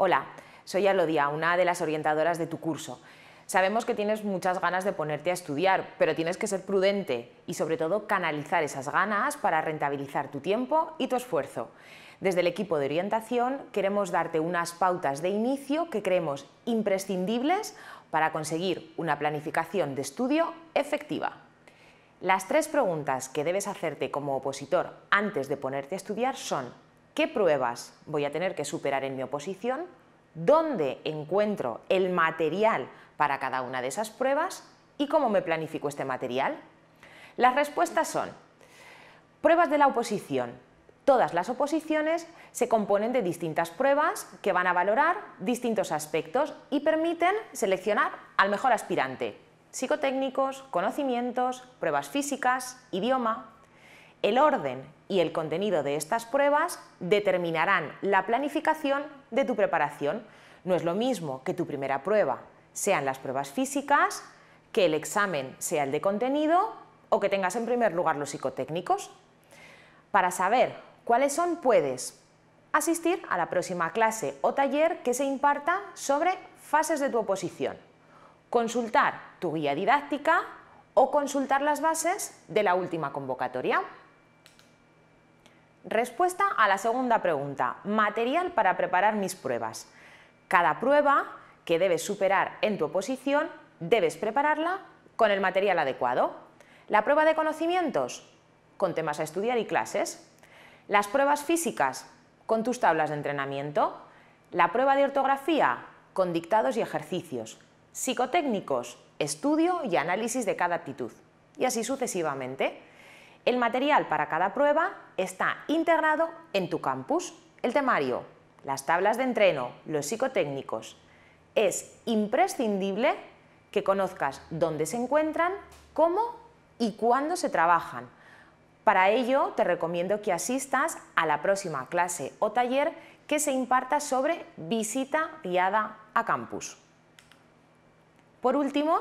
Hola, soy Alodia, una de las orientadoras de tu curso. Sabemos que tienes muchas ganas de ponerte a estudiar, pero tienes que ser prudente y sobre todo canalizar esas ganas para rentabilizar tu tiempo y tu esfuerzo. Desde el equipo de orientación queremos darte unas pautas de inicio que creemos imprescindibles para conseguir una planificación de estudio efectiva. Las tres preguntas que debes hacerte como opositor antes de ponerte a estudiar son qué pruebas voy a tener que superar en mi oposición, dónde encuentro el material para cada una de esas pruebas y cómo me planifico este material. Las respuestas son, pruebas de la oposición. Todas las oposiciones se componen de distintas pruebas que van a valorar distintos aspectos y permiten seleccionar al mejor aspirante. Psicotécnicos, conocimientos, pruebas físicas, idioma, el orden y el contenido de estas pruebas determinarán la planificación de tu preparación. No es lo mismo que tu primera prueba sean las pruebas físicas, que el examen sea el de contenido o que tengas en primer lugar los psicotécnicos. Para saber cuáles son, puedes asistir a la próxima clase o taller que se imparta sobre fases de tu oposición, consultar tu guía didáctica o consultar las bases de la última convocatoria. Respuesta a la segunda pregunta. Material para preparar mis pruebas. Cada prueba que debes superar en tu oposición, debes prepararla con el material adecuado. La prueba de conocimientos, con temas a estudiar y clases. Las pruebas físicas, con tus tablas de entrenamiento. La prueba de ortografía, con dictados y ejercicios. Psicotécnicos, estudio y análisis de cada aptitud. Y así sucesivamente. El material para cada prueba está integrado en tu campus. El temario, las tablas de entreno, los psicotécnicos. Es imprescindible que conozcas dónde se encuentran, cómo y cuándo se trabajan. Para ello, te recomiendo que asistas a la próxima clase o taller que se imparta sobre visita guiada a campus. Por último,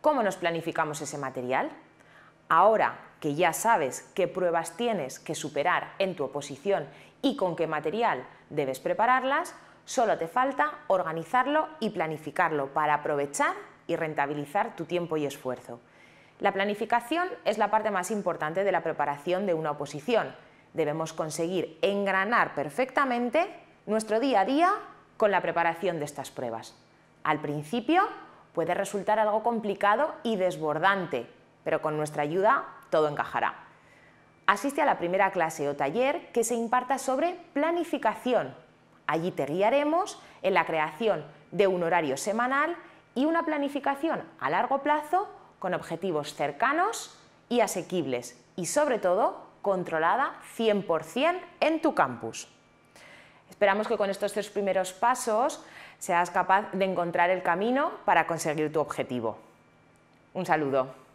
¿cómo nos planificamos ese material? Ahora que ya sabes qué pruebas tienes que superar en tu oposición y con qué material debes prepararlas, solo te falta organizarlo y planificarlo para aprovechar y rentabilizar tu tiempo y esfuerzo. La planificación es la parte más importante de la preparación de una oposición. Debemos conseguir engranar perfectamente nuestro día a día con la preparación de estas pruebas. Al principio puede resultar algo complicado y desbordante, pero con nuestra ayuda todo encajará. Asiste a la primera clase o taller que se imparta sobre planificación. Allí te guiaremos en la creación de un horario semanal y una planificación a largo plazo con objetivos cercanos y asequibles y sobre todo controlada 100% en tu campus. Esperamos que con estos tres primeros pasos seas capaz de encontrar el camino para conseguir tu objetivo. Un saludo.